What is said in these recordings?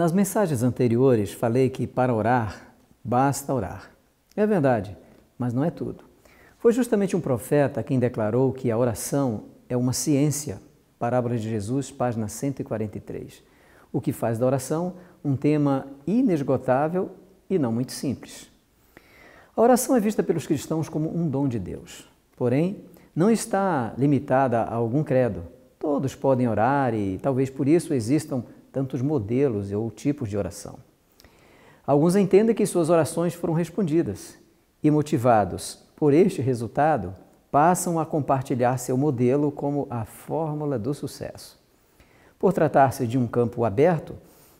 Nas mensagens anteriores falei que para orar basta orar. É verdade, mas não é tudo. Foi justamente um profeta quem declarou que a oração é uma ciência. Parábola de Jesus, página 143. O que faz da oração um tema inesgotável e não muito simples. A oração é vista pelos cristãos como um dom de Deus. Porém, não está limitada a algum credo. Todos podem orar e talvez por isso existam tantos modelos ou tipos de oração. Alguns entendem que suas orações foram respondidas e, motivados por este resultado, passam a compartilhar seu modelo como a fórmula do sucesso. Por tratar-se de um campo aberto,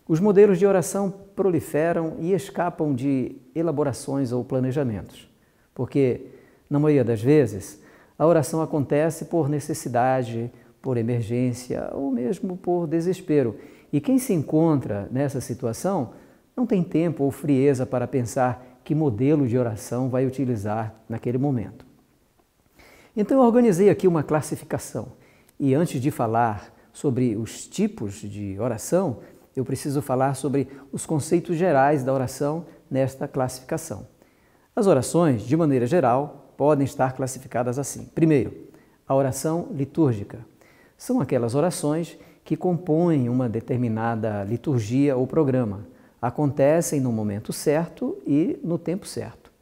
os modelos de oração proliferam e escapam de elaborações ou planejamentos, porque, na maioria das vezes, a oração acontece por necessidade, por emergência ou mesmo por desespero e quem se encontra nessa situação não tem tempo ou frieza para pensar que modelo de oração vai utilizar naquele momento. Então eu organizei aqui uma classificação. E antes de falar sobre os tipos de oração, eu preciso falar sobre os conceitos gerais da oração nesta classificação. As orações, de maneira geral, podem estar classificadas assim. Primeiro, a oração litúrgica. São aquelas orações que compõem uma determinada liturgia ou programa. Acontecem no momento certo e no tempo certo.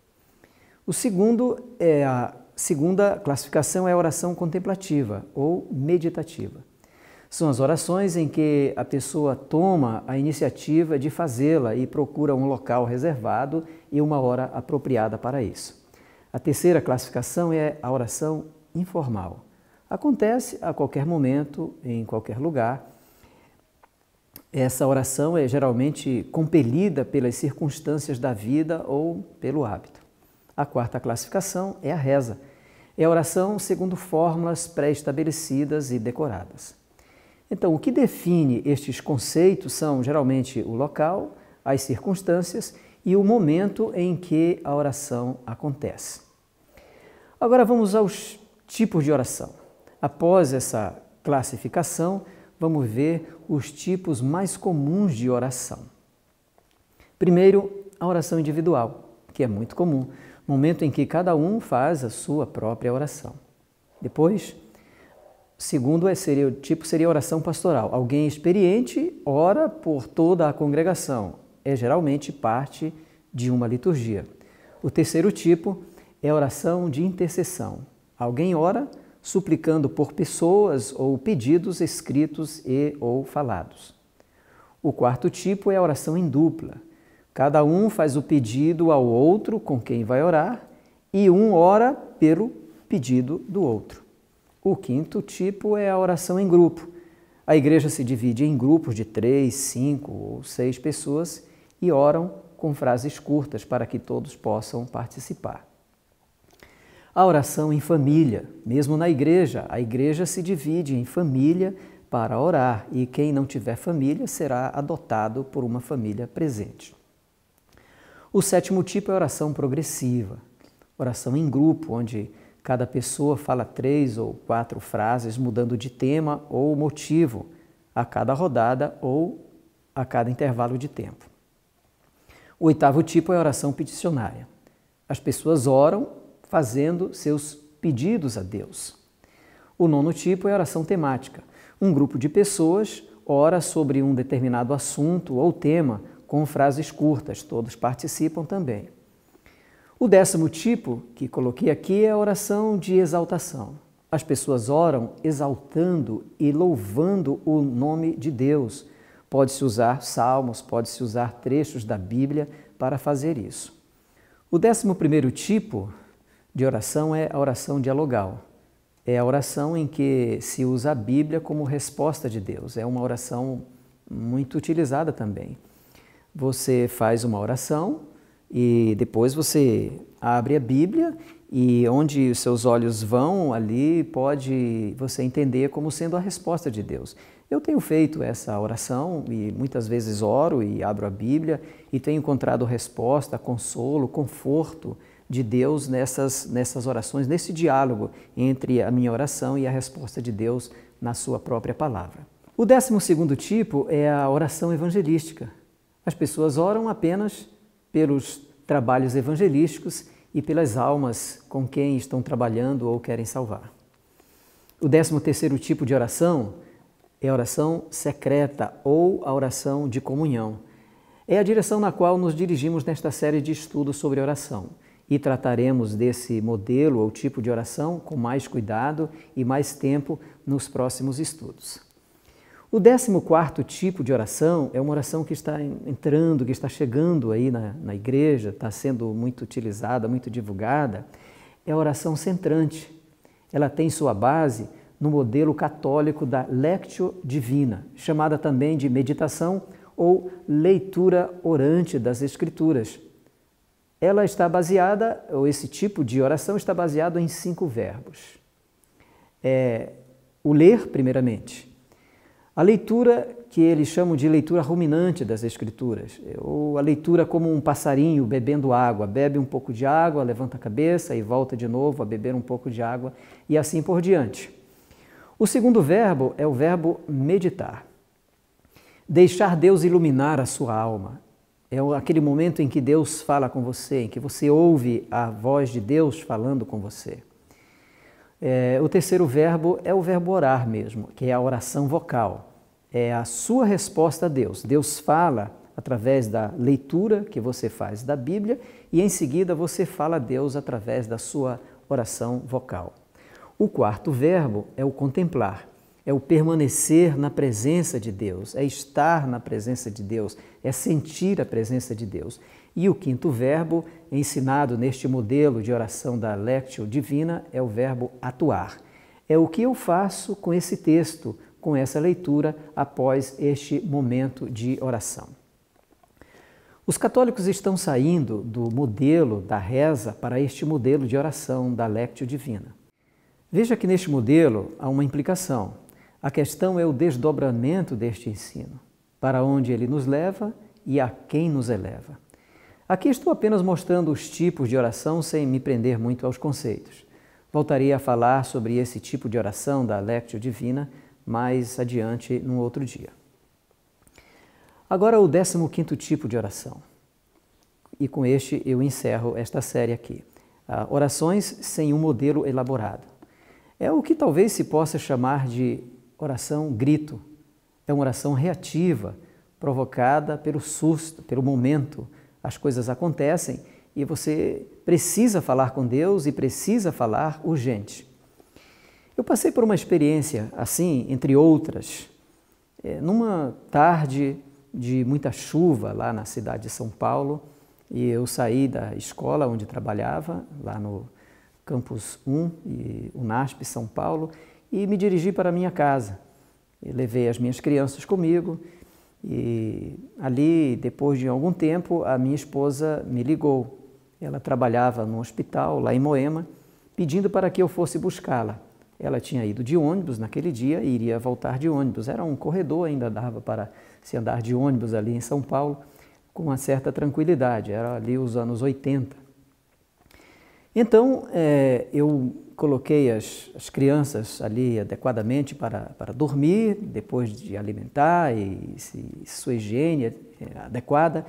O segundo é a segunda classificação é a oração contemplativa ou meditativa. São as orações em que a pessoa toma a iniciativa de fazê-la e procura um local reservado e uma hora apropriada para isso. A terceira classificação é a oração informal Acontece a qualquer momento, em qualquer lugar. Essa oração é geralmente compelida pelas circunstâncias da vida ou pelo hábito. A quarta classificação é a reza. É a oração segundo fórmulas pré-estabelecidas e decoradas. Então, o que define estes conceitos são geralmente o local, as circunstâncias e o momento em que a oração acontece. Agora vamos aos tipos de oração. Após essa classificação, vamos ver os tipos mais comuns de oração. Primeiro, a oração individual, que é muito comum, momento em que cada um faz a sua própria oração. Depois, segundo é, seria o tipo seria a oração pastoral. Alguém experiente ora por toda a congregação. É geralmente parte de uma liturgia. O terceiro tipo é a oração de intercessão. Alguém ora suplicando por pessoas ou pedidos escritos e ou falados. O quarto tipo é a oração em dupla. Cada um faz o pedido ao outro com quem vai orar e um ora pelo pedido do outro. O quinto tipo é a oração em grupo. A igreja se divide em grupos de três, cinco ou seis pessoas e oram com frases curtas para que todos possam participar a oração em família. Mesmo na igreja, a igreja se divide em família para orar e quem não tiver família será adotado por uma família presente. O sétimo tipo é oração progressiva, oração em grupo, onde cada pessoa fala três ou quatro frases, mudando de tema ou motivo a cada rodada ou a cada intervalo de tempo. O oitavo tipo é oração peticionária. As pessoas oram fazendo seus pedidos a Deus. O nono tipo é a oração temática. Um grupo de pessoas ora sobre um determinado assunto ou tema com frases curtas, todos participam também. O décimo tipo que coloquei aqui é a oração de exaltação. As pessoas oram exaltando e louvando o nome de Deus. Pode-se usar salmos, pode-se usar trechos da Bíblia para fazer isso. O décimo primeiro tipo de oração é a oração dialogal. É a oração em que se usa a Bíblia como resposta de Deus. É uma oração muito utilizada também. Você faz uma oração e depois você abre a Bíblia e onde os seus olhos vão ali pode você entender como sendo a resposta de Deus. Eu tenho feito essa oração e muitas vezes oro e abro a Bíblia e tenho encontrado resposta, consolo, conforto de Deus nessas, nessas orações, nesse diálogo entre a minha oração e a resposta de Deus na sua própria palavra. O décimo segundo tipo é a oração evangelística. As pessoas oram apenas pelos trabalhos evangelísticos e pelas almas com quem estão trabalhando ou querem salvar. O décimo terceiro tipo de oração é a oração secreta ou a oração de comunhão. É a direção na qual nos dirigimos nesta série de estudos sobre oração e trataremos desse modelo ou tipo de oração com mais cuidado e mais tempo nos próximos estudos. O 14 tipo de oração é uma oração que está entrando, que está chegando aí na, na igreja, está sendo muito utilizada, muito divulgada, é a oração centrante. Ela tem sua base no modelo católico da Lectio Divina, chamada também de meditação ou leitura orante das Escrituras, ela está baseada, ou esse tipo de oração está baseado em cinco verbos. É, o ler, primeiramente. A leitura, que eles chamam de leitura ruminante das Escrituras, ou a leitura como um passarinho bebendo água, bebe um pouco de água, levanta a cabeça e volta de novo a beber um pouco de água, e assim por diante. O segundo verbo é o verbo meditar. Deixar Deus iluminar a sua alma, é aquele momento em que Deus fala com você, em que você ouve a voz de Deus falando com você. É, o terceiro verbo é o verbo orar mesmo, que é a oração vocal. É a sua resposta a Deus. Deus fala através da leitura que você faz da Bíblia e em seguida você fala a Deus através da sua oração vocal. O quarto verbo é o contemplar é o permanecer na presença de Deus, é estar na presença de Deus, é sentir a presença de Deus. E o quinto verbo, ensinado neste modelo de oração da Lectio Divina, é o verbo atuar. É o que eu faço com esse texto, com essa leitura, após este momento de oração. Os católicos estão saindo do modelo da reza para este modelo de oração da Lectio Divina. Veja que neste modelo há uma implicação. A questão é o desdobramento deste ensino, para onde ele nos leva e a quem nos eleva. Aqui estou apenas mostrando os tipos de oração sem me prender muito aos conceitos. Voltaria a falar sobre esse tipo de oração da Lectio Divina mais adiante num outro dia. Agora o 15 tipo de oração. E com este eu encerro esta série aqui. Ah, orações sem um modelo elaborado. É o que talvez se possa chamar de oração grito, é uma oração reativa, provocada pelo susto, pelo momento. As coisas acontecem e você precisa falar com Deus e precisa falar urgente. Eu passei por uma experiência assim, entre outras, eh, numa tarde de muita chuva lá na cidade de São Paulo, e eu saí da escola onde trabalhava, lá no campus 1 e NASP São Paulo, e me dirigi para a minha casa. levei as minhas crianças comigo e ali, depois de algum tempo, a minha esposa me ligou. Ela trabalhava no hospital lá em Moema, pedindo para que eu fosse buscá-la. Ela tinha ido de ônibus naquele dia e iria voltar de ônibus. Era um corredor, ainda dava para se andar de ônibus ali em São Paulo com uma certa tranquilidade. Era ali os anos 80. Então, é, eu coloquei as, as, crianças ali adequadamente para, para dormir, depois de alimentar e se, sua higiene é adequada.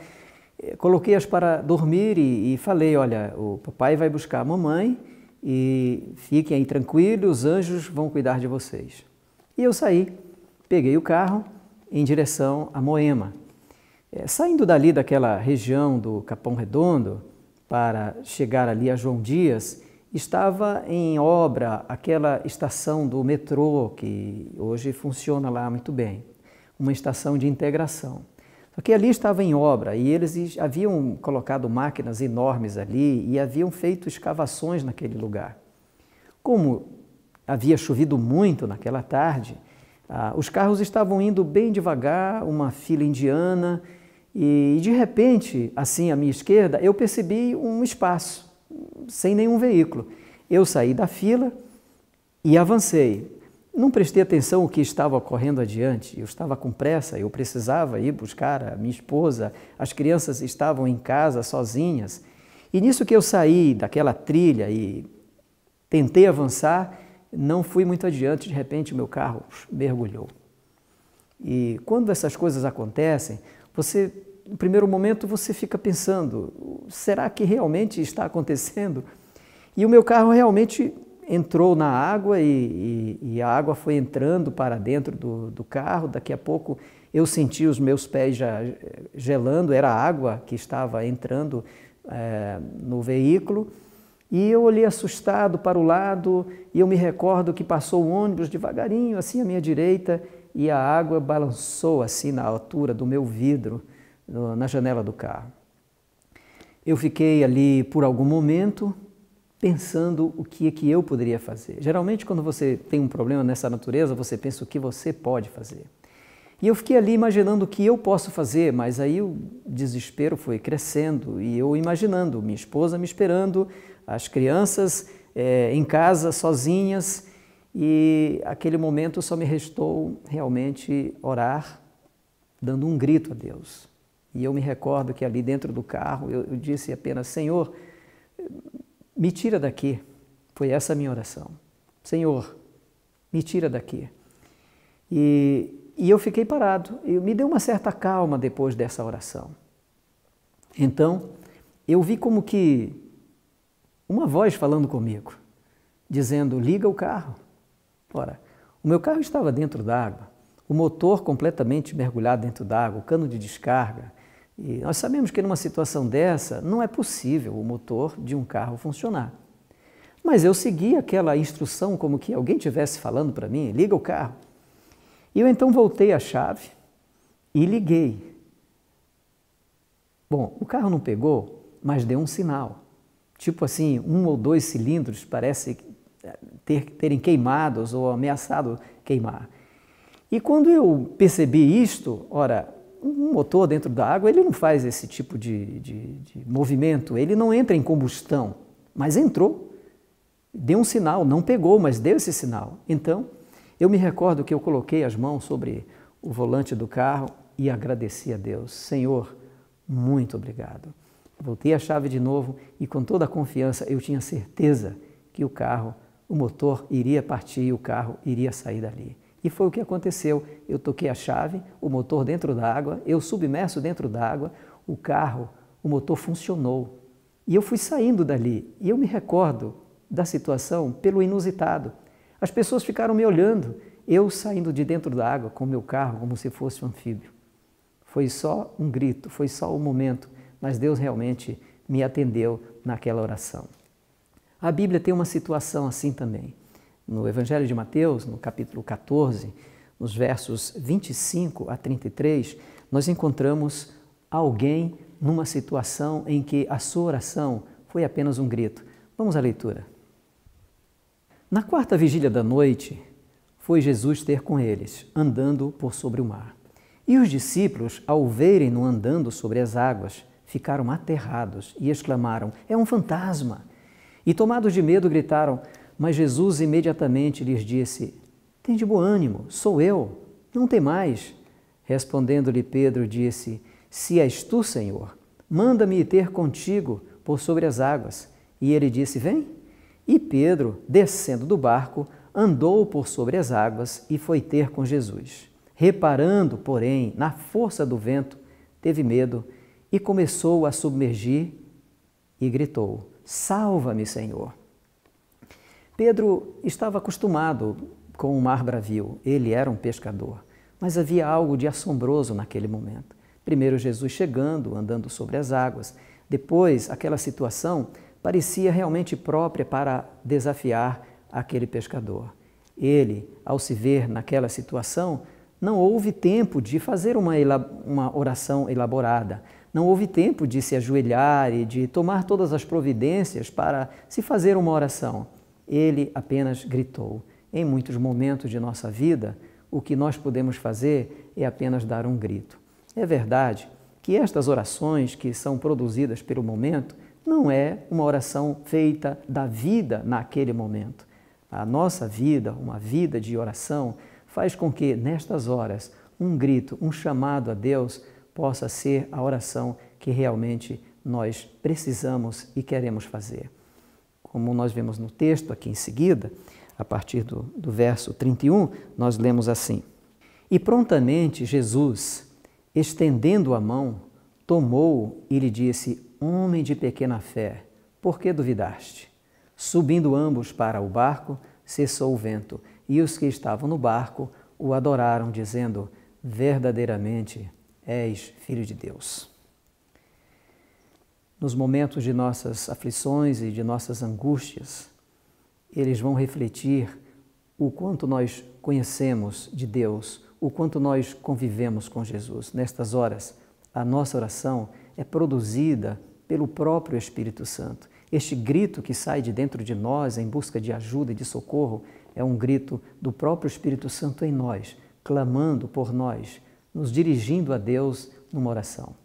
É, coloquei-as para dormir e, e, falei: olha, o papai vai buscar a mamãe e fiquem aí tranquilos, os anjos vão cuidar de vocês. E eu saí, peguei o carro em direção a Moema. É, saindo dali daquela região do Capão Redondo, para chegar ali a João Dias, estava em obra aquela estação do metrô que hoje funciona lá muito bem, uma estação de integração. Só que ali estava em obra e eles haviam colocado máquinas enormes ali e haviam feito escavações naquele lugar. Como havia chovido muito naquela tarde, ah, os carros estavam indo bem devagar, uma fila indiana, e de repente, assim à minha esquerda, eu percebi um espaço, sem nenhum veículo. Eu saí da fila e avancei. Não prestei atenção o que estava ocorrendo adiante. Eu estava com pressa, eu precisava ir buscar a minha esposa. As crianças estavam em casa sozinhas. E nisso que eu saí daquela trilha e tentei avançar, não fui muito adiante, de repente meu carro mergulhou. E quando essas coisas acontecem, você, no primeiro momento, você fica pensando: será que realmente está acontecendo? E o meu carro realmente entrou na água e, e, e, a água foi entrando para dentro do, do, carro. Daqui a pouco eu senti os meus pés já eh, gelando, era água que estava entrando é, no veículo. E eu olhei assustado para o lado e eu me recordo que passou um ônibus devagarinho, assim à minha direita, e a água balançou assim na altura do meu vidro, na janela do carro. Eu fiquei ali por algum momento pensando o que é que eu poderia fazer. Geralmente quando você tem um problema nessa natureza, você pensa o que você pode fazer. E eu fiquei ali imaginando o que eu posso fazer, mas aí o desespero foi crescendo e eu imaginando minha esposa me esperando, as crianças é, em casa sozinhas, e aquele momento só me restou realmente orar, dando um grito a Deus. E eu me recordo que ali dentro do carro eu, eu disse apenas: Senhor, me tira daqui. Foi essa a minha oração. Senhor, me tira daqui. E, e eu fiquei parado. Eu, me deu uma certa calma depois dessa oração. Então, eu vi como que uma voz falando comigo, dizendo: liga o carro. Ora, o meu carro estava dentro d'água, o motor completamente mergulhado dentro d'água, o cano de descarga. E nós sabemos que numa situação dessa não é possível o motor de um carro funcionar. Mas eu segui aquela instrução como que alguém estivesse falando para mim, liga o carro. E eu então voltei a chave e liguei. Bom, o carro não pegou, mas deu um sinal. Tipo assim, um ou dois cilindros, parece ter, terem queimados ou ameaçado queimar. E quando eu percebi isto, ora, um motor dentro da água ele não faz esse tipo de, de, de movimento, ele não entra em combustão, mas entrou, deu um sinal, não pegou, mas deu esse sinal. Então, eu me recordo que eu coloquei as mãos sobre o volante do carro e agradeci a Deus, Senhor, muito obrigado. Voltei a chave de novo e com toda a confiança eu tinha certeza que o carro o motor iria partir e o carro iria sair dali. E foi o que aconteceu. Eu toquei a chave, o motor dentro da água, eu submerso dentro da água, o carro, o motor funcionou. E eu fui saindo dali. E eu me recordo da situação pelo inusitado. As pessoas ficaram me olhando, eu saindo de dentro da água com meu carro como se fosse um anfíbio. Foi só um grito, foi só um momento, mas Deus realmente me atendeu naquela oração. A Bíblia tem uma situação assim também. No Evangelho de Mateus, no capítulo 14, nos versos 25 a 33, nós encontramos alguém numa situação em que a sua oração foi apenas um grito. Vamos à leitura. Na quarta vigília da noite, foi Jesus ter com eles, andando por sobre o mar. E os discípulos, ao verem-no andando sobre as águas, ficaram aterrados e exclamaram: É um fantasma! E tomados de medo gritaram, mas Jesus imediatamente lhes disse: Tem de bom ânimo, sou eu, não tem mais. Respondendo-lhe Pedro, disse: Se és tu, Senhor, manda-me ter contigo por sobre as águas. E ele disse: Vem. E Pedro, descendo do barco, andou por sobre as águas e foi ter com Jesus. Reparando, porém, na força do vento, teve medo e começou a submergir e gritou: Salva-me, Senhor. Pedro estava acostumado com o mar bravio, ele era um pescador, mas havia algo de assombroso naquele momento. Primeiro, Jesus chegando, andando sobre as águas, depois, aquela situação parecia realmente própria para desafiar aquele pescador. Ele, ao se ver naquela situação, não houve tempo de fazer uma, uma oração elaborada, não houve tempo de se ajoelhar e de tomar todas as providências para se fazer uma oração. Ele apenas gritou. Em muitos momentos de nossa vida, o que nós podemos fazer é apenas dar um grito. É verdade que estas orações que são produzidas pelo momento não é uma oração feita da vida naquele momento. A nossa vida, uma vida de oração, faz com que nestas horas um grito, um chamado a Deus possa ser a oração que realmente nós precisamos e queremos fazer. Como nós vemos no texto aqui em seguida, a partir do, do verso 31, nós lemos assim: E prontamente Jesus, estendendo a mão, tomou e lhe disse: Homem de pequena fé, por que duvidaste? Subindo ambos para o barco, cessou o vento, e os que estavam no barco o adoraram, dizendo: Verdadeiramente és filho de Deus. Nos momentos de nossas aflições e de nossas angústias, eles vão refletir o quanto nós conhecemos de Deus, o quanto nós convivemos com Jesus. Nestas horas, a nossa oração é produzida pelo próprio Espírito Santo. Este grito que sai de dentro de nós em busca de ajuda e de socorro é um grito do próprio Espírito Santo em nós, clamando por nós, nos dirigindo a Deus numa oração.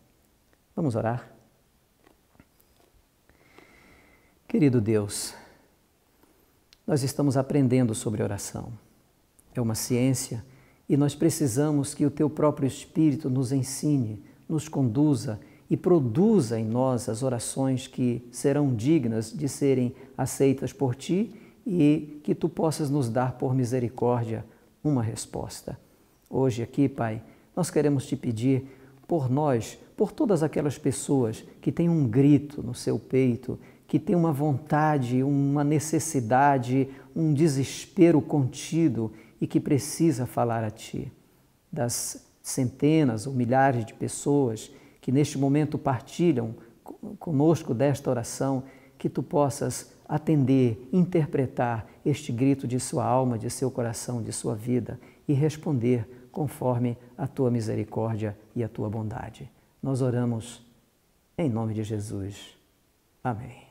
Vamos orar? Querido Deus, nós estamos aprendendo sobre oração. É uma ciência e nós precisamos que o Teu próprio Espírito nos ensine, nos conduza e produza em nós as orações que serão dignas de serem aceitas por Ti e que Tu possas nos dar por misericórdia uma resposta. Hoje aqui, Pai, nós queremos te pedir por nós, por todas aquelas pessoas que têm um grito no seu peito, que têm uma vontade, uma necessidade, um desespero contido e que precisa falar a ti. Das centenas ou milhares de pessoas que neste momento partilham conosco desta oração, que tu possas atender, interpretar este grito de sua alma, de seu coração, de sua vida e responder conforme a tua misericórdia e a tua bondade. Nós oramos em nome de Jesus. Amém.